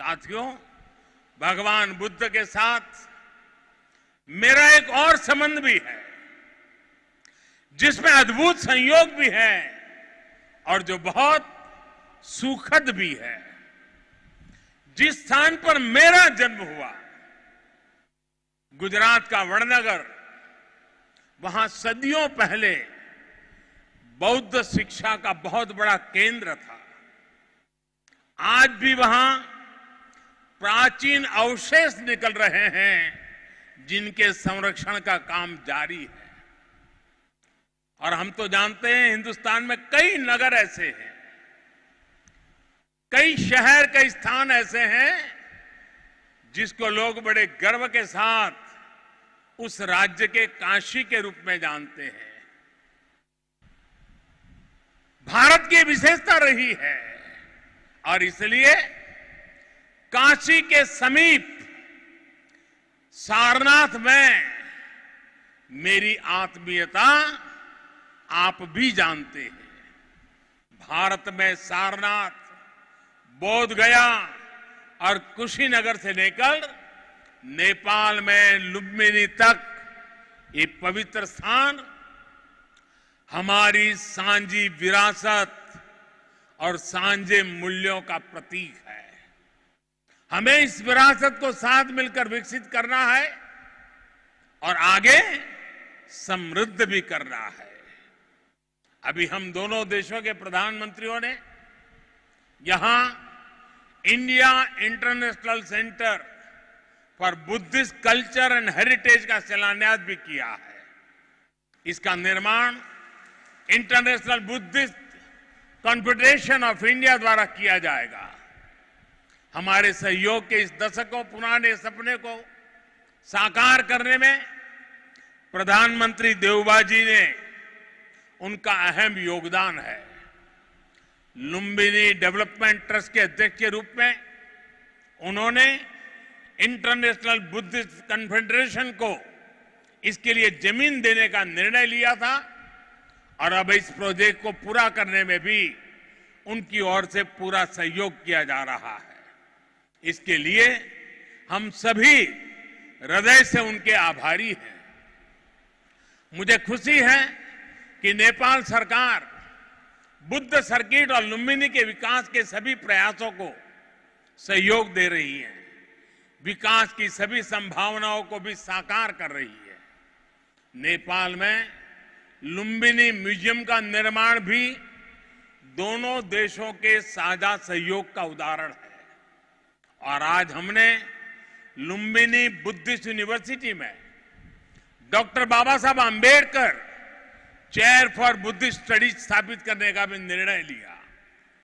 साथियों भगवान बुद्ध के साथ मेरा एक और संबंध भी है जिसमें अद्भुत संयोग भी है और जो बहुत सुखद भी है जिस स्थान पर मेरा जन्म हुआ गुजरात का वड़नगर वहां सदियों पहले बौद्ध शिक्षा का बहुत बड़ा केंद्र था आज भी वहां प्राचीन अवशेष निकल रहे हैं जिनके संरक्षण का काम जारी है और हम तो जानते हैं हिंदुस्तान में कई नगर ऐसे हैं कई शहर कई स्थान ऐसे हैं जिसको लोग बड़े गर्व के साथ उस राज्य के काशी के रूप में जानते हैं भारत की विशेषता रही है और इसलिए काशी के समीप सारनाथ में मेरी आत्मीयता आप भी जानते हैं भारत में सारनाथ बोध गया और कुशीनगर से लेकर नेपाल में लुम्बिनी तक ये पवित्र स्थान हमारी सांझी विरासत और सांझे मूल्यों का प्रतीक है हमें इस विरासत को साथ मिलकर विकसित करना है और आगे समृद्ध भी करना है अभी हम दोनों देशों के प्रधानमंत्रियों ने यहां India International Centre for Buddhist culture and heritage का शिलान्यास भी किया है इसका निर्माण International Buddhist Confederation of India द्वारा किया जाएगा हमारे सहयोग के इस दशकों पुराने सपने को साकार करने में प्रधानमंत्री देवबा जी ने उनका अहम योगदान है लुम्बिनी डेवलपमेंट ट्रस्ट के अध्यक्ष के रूप में उन्होंने इंटरनेशनल बुद्धिस्ट कन्फेडरेशन को इसके लिए जमीन देने का निर्णय लिया था और अब इस प्रोजेक्ट को पूरा करने में भी उनकी ओर से पूरा सहयोग किया जा रहा है इसके लिए हम सभी हृदय से उनके आभारी हैं मुझे खुशी है कि नेपाल सरकार बुद्ध सर्किट और लुम्बिनी के विकास के सभी प्रयासों को सहयोग दे रही है विकास की सभी संभावनाओं को भी साकार कर रही है नेपाल में लुम्बिनी म्यूजियम का निर्माण भी दोनों देशों के साझा सहयोग का उदाहरण है और आज हमने लुम्बिनी बुद्धिस्ट यूनिवर्सिटी में doctor Baba Saheb Ambedkar chair for Buddhist studies स्थापित करने का भी निर्णय लिया